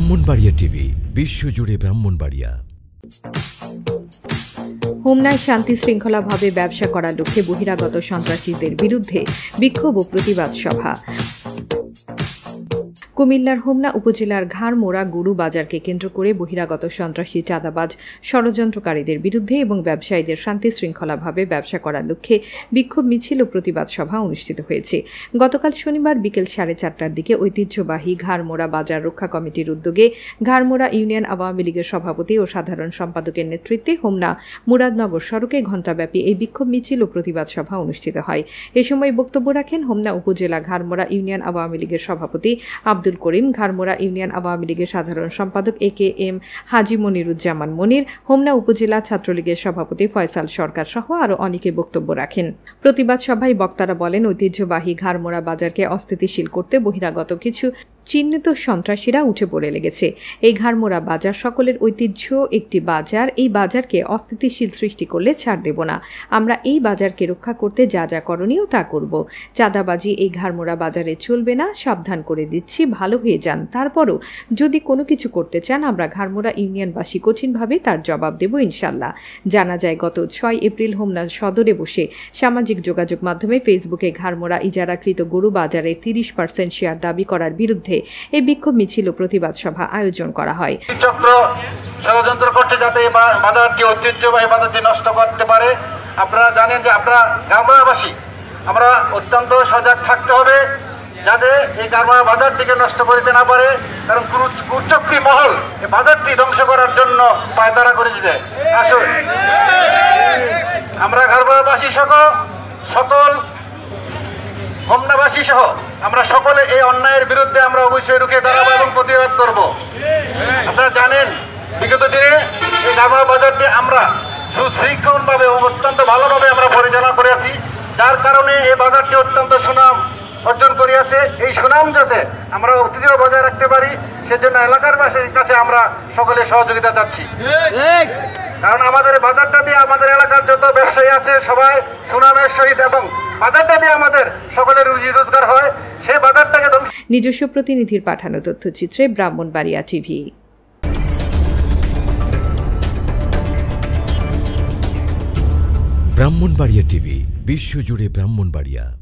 Brahmanbaria TV বিশ্বজুড়ে ব্রাহ্মণবাড়িয়া হোমনায় শান্তি শৃঙ্খলাভাবে ব্যবসা করার লক্ষ্যে বহিরাগত সন্ত্রাসীদের বিরুদ্ধে বিক্ষোভ ও প্রতিবাদ সভা কুমিল্লার হোমনা উপজেলার ঘাড়মোড়া গরু বাজারকে কেন্দ্র করে বহিরাগত সন্ত্রাসী চাঁদাবাজ ষড়যন্ত্রকারীদের বিরুদ্ধে এবং ব্যবসায়ীদের শান্তি শৃঙ্খলাভাবে ব্যবসা করার লক্ষ্যে বিক্ষোভ মিছিল ও প্রতিবাদ সভা অনুষ্ঠিত হয়েছে গতকাল শনিবার বিকেল সাড়ে চারটার দিকে ঐতিহ্যবাহী ঘাড়মোড়া বাজার রক্ষা কমিটির উদ্যোগে ঘাড়মোড়া ইউনিয়ন আওয়ামী লীগের সভাপতি ও সাধারণ সম্পাদকের নেতৃত্বে হোমনা মুরাদনগর সড়কে ঘণ্টাব্যাপী এই বিক্ষোভ মিছিল ও প্রতিবাদ সভা অনুষ্ঠিত হয় এ সময় বক্তব্য রাখেন হোমনা উপজেলা ঘাড়মোড়া ইউনিয়ন আওয়ামী লীগের সভাপতি আব্দুল আব্দুল করিম ঘাড়মোড়া ইউনিয়ন আওয়ামী লীগের সাধারণ সম্পাদক A K M Haji Moniruzzaman Monir Homna উপজেলা ছাত্রলীগের সভাপতি ফয়সাল সরকার সহ আরও অনেকে বক্তব্য রাখেন প্রতিবাদ সভায় বক্তারা বলেন ঐতিহ্যবাহী ঘাড়মোড়া বাজারকে অস্থিতিশীল করতে বহিরাগত কিছু চিহ্নিত সন্ত্রাসীরা উঠে পড়ে লেগেছে এই ঘাড়মোড়া বাজার সকলের ঐতিহ্য একটি বাজার এই বাজারকে অস্থিতিশীল সৃষ্টি করলে ছাড় দেব না আমরা এই বাজারকে রক্ষা করতে যা যা করণীয় তা করব চাঁদাবাজি এই ঘাড়মোড়া বাজারে চলবে না সাবধান করে দিচ্ছি ভালো হয়ে যান তারপরও যদি কোনো কিছু করতে চান আমরা ঘাড়মোড়া ইউনিয়নবাসী কঠিনভাবে তার জবাব দেব ইনশাল্লাহ জানা যায় গত ছয় এপ্রিল হোমনা সদরে বসে সামাজিক যোগাযোগ মাধ্যমে ফেসবুকে ঘাড়মোড়া ইজারাকৃত গরু বাজারের তিরিশ পার্সেন্ট শেয়ার দাবি করার বিরুদ্ধে বিরুদ্ধে এই বিক্ষোভ মিছিল ও প্রতিবাদ সভা আয়োজন করা হয় চক্র ষড়যন্ত্র করছে যাতে এই বাজারটি ঐতিহ্যবাহী বাজারটি নষ্ট করতে পারে আপনারা জানেন যে আপনারা গ্রামবাসী আমরা অত্যন্ত সজাগ থাকতে হবে যাতে এই কারবার বাজারটিকে নষ্ট করিতে না পারে কারণ কুচক্রি মহল এই বাজারটি ধ্বংস করার জন্য পায়তারা করে দিতে আসুন আমরা কারবারবাসী সকল সকল হমনাবাসী সহ আমরা সকলে এই অন্যায়ের বিরুদ্ধে আমরা অবশ্যই রুখে দাঁড়াবো এবং প্রতিবাদ করব আপনারা জানেন বিগত দিনে এই দাবা বাজারটি আমরা সুশৃঙ্খলভাবে অত্যন্ত ভালোভাবে আমরা পরিচালনা করে আছি যার কারণে এই বাজারটি অত্যন্ত সুনাম অর্জন করিয়াছে এই সুনাম যাতে আমরা অতিথিও বজায় রাখতে পারি সেজন্য এলাকার বাসের কাছে আমরা সকলে সহযোগিতা চাচ্ছি কারণ আমাদের বাজারটা দিয়ে আমাদের এলাকার যত ব্যবসায়ী আছে সবাই সুনামের সহিত এবং বাজারটা নিয়ে আমাদের সকলের রুজি রোজগার হয় সেই বাজারটাকে নিজস্ব প্রতিনিধির পাঠানো তথ্যচিত্রে ব্রাহ্মণবাড়িয়া টিভি ব্রাহ্মণবাড়িয়া টিভি বিশ্বজুড়ে ব্রাহ্মণবাড়িয়া